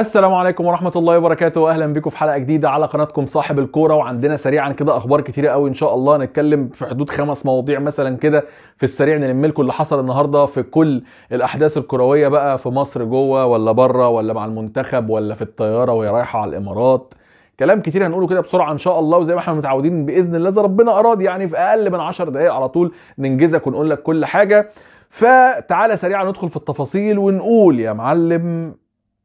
السلام عليكم ورحمه الله وبركاته اهلا بكم في حلقه جديده على قناتكم صاحب الكوره وعندنا سريعا كده اخبار كتيره قوي ان شاء الله نتكلم في حدود خمس مواضيع مثلا كده في السريع نلم لكم اللي حصل النهارده في كل الاحداث الكرويه بقى في مصر جوه ولا بره ولا مع المنتخب ولا في الطياره وهي رايحه على الامارات كلام كتير هنقوله كده بسرعه ان شاء الله وزي ما احنا متعودين باذن الله اذا ربنا اراد يعني في اقل من 10 دقائق على طول ننجزك ونقول لك كل حاجه فتعالى سريعا ندخل في التفاصيل ونقول يا معلم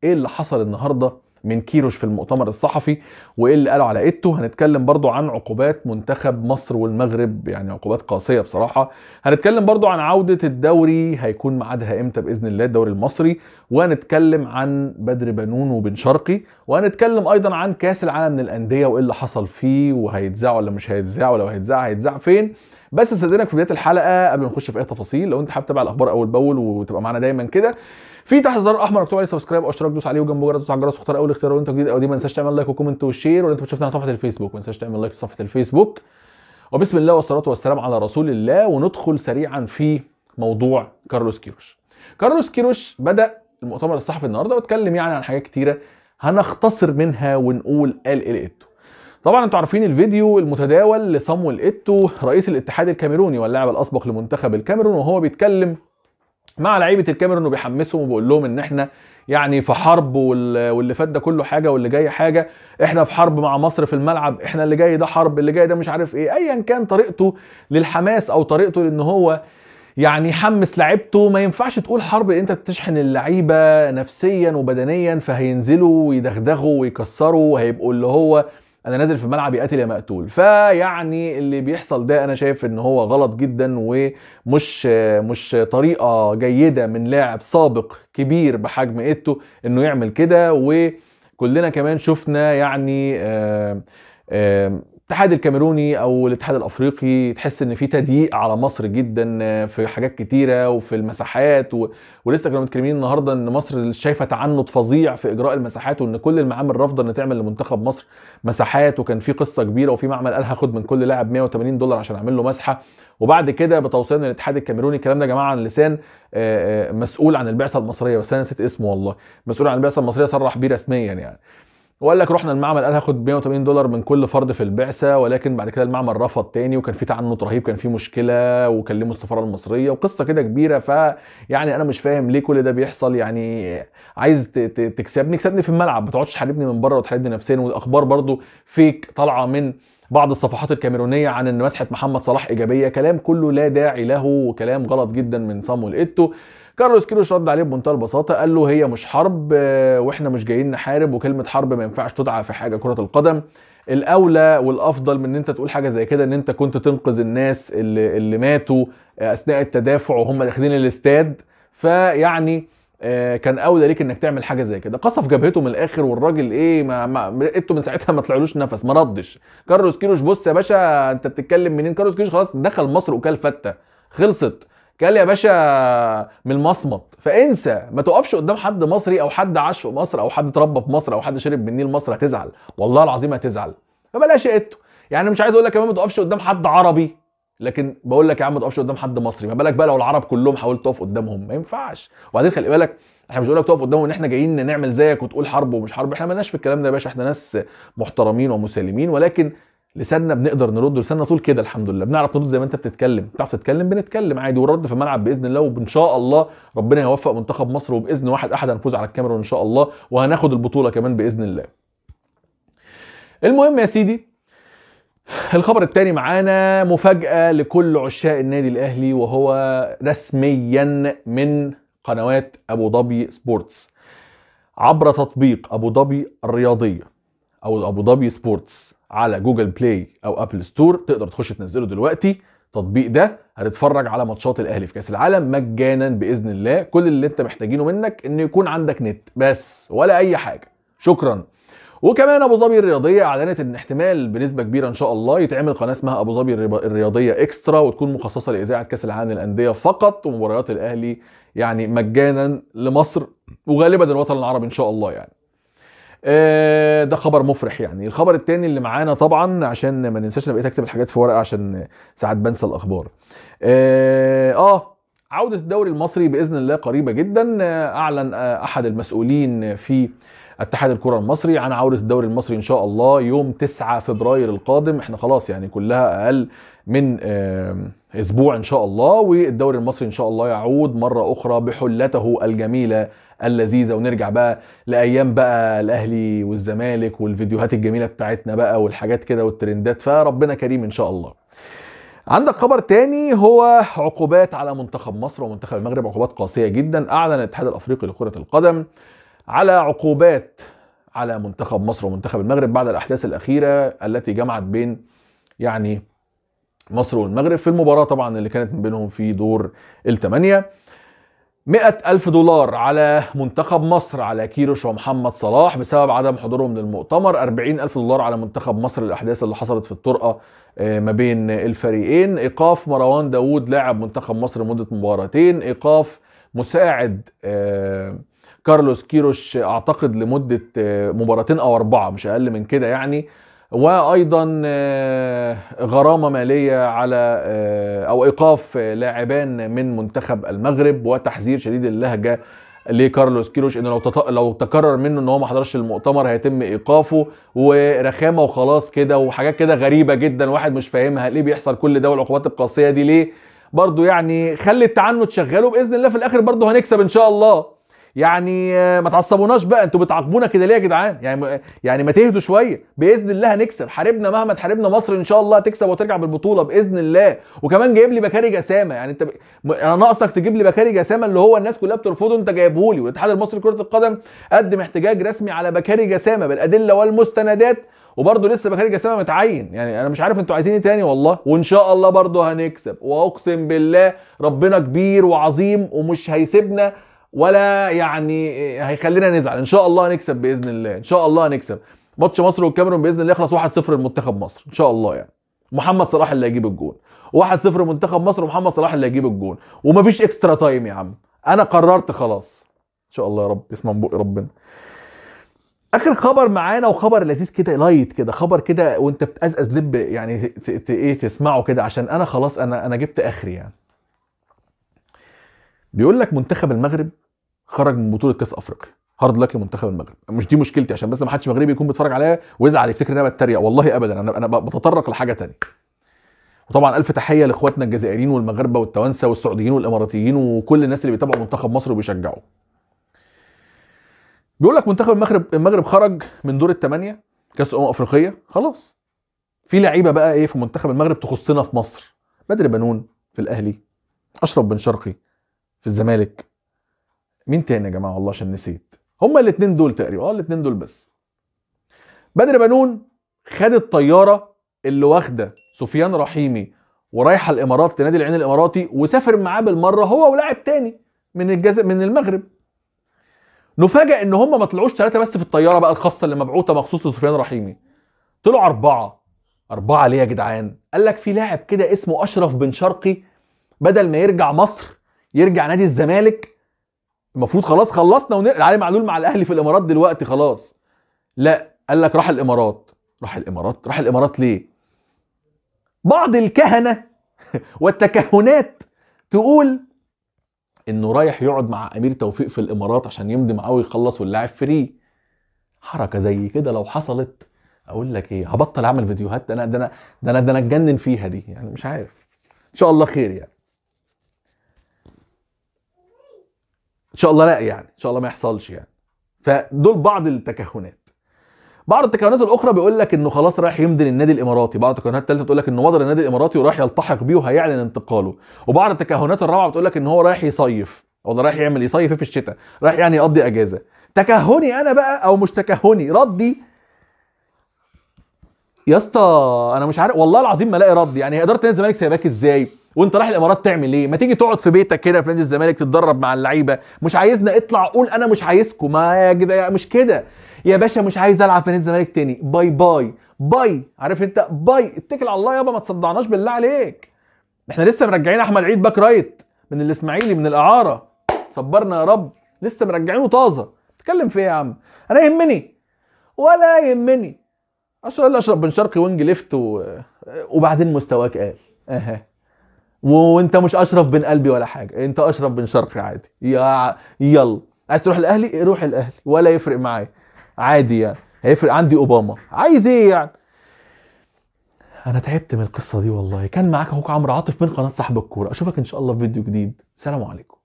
ايه اللي حصل النهارده من كيروش في المؤتمر الصحفي وايه اللي قاله على ايتو هنتكلم برضو عن عقوبات منتخب مصر والمغرب يعني عقوبات قاسيه بصراحه هنتكلم برضو عن عوده الدوري هيكون معادها امتى باذن الله الدوري المصري وهنتكلم عن بدر بنون وبن شرقي وهنتكلم ايضا عن كاس العالم للانديه وايه اللي حصل فيه وهيتذاع ولا مش هيتذاع ولو هيتذاع هيتذاع فين بس استاذنك في بدايه الحلقه قبل ما نخش في اي تفاصيل لو انت حابب تتابع الاخبار اول باول وتبقى معانا دايما كده في تحت الزر الاحمر مكتوب عليه سبسكرايب او اشتراك دوس عليه وجنبه جرس دوس على الجرس واختار اول اختيار وانت جديد او دي ما تنساش تعمل لايك وكومنت وشير انت بتشوفنا على صفحه الفيسبوك ما تنساش تعمل لايك لصفحه الفيسبوك وبسم الله والصلاه والسلام على رسول الله وندخل سريعا في موضوع كارلوس كيروش كارلوس كيروش بدا المؤتمر الصحفي النهارده واتكلم يعني عن حاجات كتيره هنختصر منها ونقول قال ايه طبعا انتوا عارفين الفيديو المتداول لصامويل ايتو رئيس الاتحاد الكاميروني واللاعب الاسبق لمنتخب الكاميرون وهو بيتكلم مع لعيبه الكاميرون وبيحمسهم وبيقول لهم ان احنا يعني في حرب واللي فات ده كله حاجه واللي جاي حاجه احنا في حرب مع مصر في الملعب احنا اللي جاي ده حرب اللي جاي ده مش عارف ايه ايا كان طريقته للحماس او طريقته لان هو يعني يحمس لعيبته ما ينفعش تقول حرب انت تشحن اللعيبه نفسيا وبدنيا فهينزلوا ويدغدغوا ويكسروا وهيبقوا اللي هو انا نازل في الملعب يقاتل يا مقتول فيعني اللي بيحصل ده انا شايف ان هو غلط جدا ومش مش طريقه جيده من لاعب سابق كبير بحجم ايتو انه يعمل كده وكلنا كمان شفنا يعني آآ آه، آآ آه، الاتحاد الكاميروني او الاتحاد الافريقي تحس ان في تضييق على مصر جدا آه، في حاجات كتيره وفي المساحات و... ولسه كنا متكلمين النهارده ان مصر شايفه تعنت فظيع في اجراء المساحات وان كل المعامل رافضه ان تعمل لمنتخب مصر مساحات وكان في قصه كبيره وفي معمل قال هاخد من كل لاعب 180 دولار عشان اعمل له مسحه وبعد كده من الاتحاد الكاميروني الكلام ده يا جماعه عن لسان آه، آه، مسؤول عن البعثه المصريه بس انا نسيت اسمه والله مسؤول عن البعثه المصريه صرح بيه رسميا يعني وقال لك رحنا المعمل قال هاخد 180 دولار من كل فرد في البعثه ولكن بعد كده المعمل رفض تاني وكان في تعنت رهيب كان في مشكله وكلموا السفاره المصريه وقصه كده كبيره ف يعني انا مش فاهم ليه كل ده بيحصل يعني عايز تكسبني كسبني في الملعب ما تقعدش تحاربني من بره وتحاربني نفسيا والاخبار برضو فيك طالعه من بعض الصفحات الكاميرونيه عن ان مسحه محمد صلاح ايجابيه كلام كله لا داعي له وكلام غلط جدا من صامويل ايتو كارلوس كيروش رد عليه بمنتهى البساطه قال له هي مش حرب آه، واحنا مش جايين نحارب وكلمه حرب ما ينفعش تدعى في حاجه كره القدم الاولى والافضل من ان انت تقول حاجه زي كده ان انت كنت تنقذ الناس اللي, اللي ماتوا آه، اثناء التدافع وهم داخلين الاستاد فيعني آه، كان اولى ليك انك تعمل حاجه زي كده قصف جبهته من الاخر والراجل ايه ما ما من ساعتها ما طلعلوش نفس ما ردش كارلوس كيروش بص يا باشا انت بتتكلم منين كارلوس كيروش خلاص دخل مصر وكال فته خلصت قال لي يا باشا من المصمت فانسى ما تقفش قدام حد مصري او حد عاش في مصر او حد اتربى في مصر او حد شرب من النيل مصر هتزعل والله العظيم هتزعل فبلاش قته يعني مش عايز اقول لك كمان ما تقفش قدام حد عربي لكن بقول لك يا عم ما تقفش قدام حد مصري ما بالك بقى لو العرب كلهم حاولت تقف قدامهم ما ينفعش وبعدين خلي بالك احنا مش بنقول لك تقف قدامهم ان احنا جايين نعمل زيك وتقول حرب ومش حرب احنا مالناش في الكلام ده يا باشا احنا ناس محترمين ومسالمين ولكن لساننا بنقدر نرد لساننا طول كده الحمد لله بنعرف نرد زي ما انت بتتكلم بتعرف تتكلم بنتكلم عادي والرد في الملعب باذن الله وان شاء الله ربنا يوفق منتخب مصر وباذن واحد احد هنفوز على الكاميرون ان شاء الله وهناخد البطوله كمان باذن الله المهم يا سيدي الخبر الثاني معانا مفاجأة لكل عشاق النادي الأهلي وهو رسميا من قنوات أبو ظبي سبورتس عبر تطبيق أبو ظبي الرياضية أو أبو ظبي سبورتس على جوجل بلاي او ابل ستور تقدر تخش تنزله دلوقتي التطبيق ده هتتفرج على ماتشات الاهلي في كاس العالم مجانا باذن الله كل اللي انت محتاجينه منك ان يكون عندك نت بس ولا اي حاجه شكرا وكمان ابو ظبي الرياضيه اعلنت ان احتمال بنسبه كبيره ان شاء الله يتعمل قناه اسمها ابو ظبي الرياضيه اكسترا وتكون مخصصه لاذاعه كاس العالم للانديه فقط ومباريات الاهلي يعني مجانا لمصر وغالبا الوطن العربي ان شاء الله يعني آه، ده خبر مفرح يعني الخبر التاني اللي معانا طبعا عشان ما ننساش انا بقيت اكتب الحاجات في ورقه عشان ساعات بنسى الاخبار اه, آه، عوده الدوري المصري باذن الله قريبه جدا آه، اعلن احد المسؤولين في اتحاد الكره المصري عن عوده الدوري المصري ان شاء الله يوم 9 فبراير القادم احنا خلاص يعني كلها اقل من اسبوع ان شاء الله والدوري المصري ان شاء الله يعود مره اخرى بحلته الجميله اللذيذه ونرجع بقى لايام بقى الاهلي والزمالك والفيديوهات الجميله بتاعتنا بقى والحاجات كده والترندات فربنا كريم ان شاء الله عندك خبر تاني هو عقوبات على منتخب مصر ومنتخب المغرب عقوبات قاسيه جدا اعلن الاتحاد الافريقي لكره القدم على عقوبات على منتخب مصر ومنتخب المغرب بعد الاحداث الاخيره التي جمعت بين يعني مصر والمغرب في المباراه طبعا اللي كانت بينهم في دور الثمانيه مئة ألف دولار على منتخب مصر على كيروش ومحمد صلاح بسبب عدم حضورهم للمؤتمر أربعين ألف دولار على منتخب مصر الأحداث اللي حصلت في الطرقة آه، ما بين الفريقين إيقاف مروان داوود لاعب منتخب مصر لمدة مباراتين إيقاف مساعد آه، كارلوس كيروش أعتقد لمدة آه، مباراتين أو أربعة مش أقل من كده يعني وايضا آه، غرامه ماليه على آه، او ايقاف آه، لاعبان من منتخب المغرب وتحذير شديد اللهجه لكارلوس كيروش انه لو لو تكرر منه ان هو ما حضرش المؤتمر هيتم ايقافه ورخامه وخلاص كده وحاجات كده غريبه جدا واحد مش فاهمها ليه بيحصل كل ده والعقوبات القاسيه دي ليه برضو يعني خلي التعنت شغاله باذن الله في الاخر برضو هنكسب ان شاء الله يعني آه، ما تعصبوناش بقى انتوا بتعاقبونا كده ليه يا جدعان يعني يعني ما تهدوا شويه باذن الله هنكسب حاربنا مهما تحاربنا مصر ان شاء الله هتكسب وترجع بالبطوله باذن الله وكمان جايب لي بكاري جسامه يعني انت ب... انا ناقصك تجيب لي بكاري جسامه اللي هو الناس كلها بترفضه انت جايبه لي والاتحاد المصري لكره القدم قدم احتجاج رسمي على بكاري جسامه بالادله والمستندات وبرضه لسه بكاري جسامه متعين يعني انا مش عارف انتوا عايزين ايه تاني والله وان شاء الله برضه هنكسب واقسم بالله ربنا كبير وعظيم ومش هيسيبنا ولا يعني هيخلينا نزعل ان شاء الله نكسب باذن الله ان شاء الله نكسب ماتش مصر والكاميرون باذن الله يخلص 1-0 لمنتخب مصر ان شاء الله يعني محمد صلاح اللي هيجيب الجون 1-0 منتخب مصر ومحمد صلاح اللي هيجيب الجون ومفيش اكسترا تايم يا عم انا قررت خلاص ان شاء الله يا رب يسمع من بق ربنا اخر خبر معانا وخبر لذيذ كده لايت كده خبر كده وانت بتقزقز لب يعني ايه تسمعه كده عشان انا خلاص انا انا جبت اخري يعني بيقول لك منتخب المغرب خرج من بطوله كاس افريقيا هارد لك لمنتخب المغرب مش دي مشكلتي عشان بس ما حدش مغربي يكون بيتفرج عليا ويزعل يفتكر ان انا بتريق والله ابدا انا انا بتطرق لحاجه ثانيه وطبعا الف تحيه لاخواتنا الجزائريين والمغاربه والتوانسه والسعوديين والاماراتيين وكل الناس اللي بيتابعوا منتخب مصر وبيشجعوا بيقول لك منتخب المغرب المغرب خرج من دور الثمانيه كاس امم افريقيه خلاص في لعيبه بقى ايه في منتخب المغرب تخصنا في مصر بدر بنون في الاهلي اشرف بن شرقي في الزمالك مين تاني يا جماعه والله عشان نسيت هما الاثنين دول تقريبا اه الاثنين دول بس بدر بنون خد الطياره اللي واخده سفيان رحيمي ورايحه الامارات لنادي العين الاماراتي وسافر معاه بالمره هو ولاعب تاني من الجزء من المغرب نفاجئ ان هما ما طلعوش ثلاثه بس في الطياره بقى الخاصه اللي مبعوثه مخصوص لسفيان رحيمي طلعوا اربعه اربعه ليه يا جدعان قال لك في لاعب كده اسمه اشرف بن شرقي بدل ما يرجع مصر يرجع نادي الزمالك المفروض خلاص خلصنا ونقل علي معلول مع الاهلي في الامارات دلوقتي خلاص لا قال لك راح الامارات راح الامارات راح الامارات ليه بعض الكهنه والتكهنات تقول انه رايح يقعد مع امير توفيق في الامارات عشان يمضي معاه ويخلص واللاعب فري حركه زي كده لو حصلت اقول لك ايه هبطل اعمل فيديوهات ده انا ده انا ده انا اتجنن فيها دي يعني مش عارف ان شاء الله خير يعني ان شاء الله لا يعني ان شاء الله ما يحصلش يعني فدول بعض التكهنات بعض التكهنات الاخرى بيقول لك انه خلاص رايح يمضي للنادي الاماراتي بعض التكهنات الثالثه بتقول لك انه مضى للنادي الاماراتي ورايح يلتحق بيه وهيعلن انتقاله وبعض التكهنات الرابعه بتقول لك ان هو رايح يصيف ولا رايح يعمل يصيف في الشتاء رايح يعني يقضي اجازه تكهني انا بقى او مش تكهني ردي يا اسطى انا مش عارف والله العظيم ما الاقي رد يعني هي اداره الزمالك سايباك ازاي وانت رايح الامارات تعمل ايه ما تيجي تقعد في بيتك كده في نادي الزمالك تتدرب مع اللعيبه مش عايزنا اطلع قول انا مش عايزكم ما يا جدع مش كده يا باشا مش عايز العب في نادي الزمالك تاني باي باي باي عارف انت باي اتكل على الله يابا ما تصدعناش بالله عليك احنا لسه مرجعين احمد عيد باك رايت من الاسماعيلي من الاعاره صبرنا يا رب لسه مرجعينه طازه تتكلم في ايه يا عم انا يهمني ولا يهمني اشرب اشرب بن شرقي وينج ليفت و... وبعدين مستواك قال اها وانت مش اشرف بن قلبي ولا حاجه انت اشرف بن شرقي عادي يا يلا عايز تروح الاهلي روح الاهلي ولا يفرق معايا عادي يعني هيفرق عندي اوباما عايز ايه يعني انا تعبت من القصه دي والله كان معاك اخوك عمرو عاطف من قناه صاحب الكوره اشوفك ان شاء الله في فيديو جديد سلام عليكم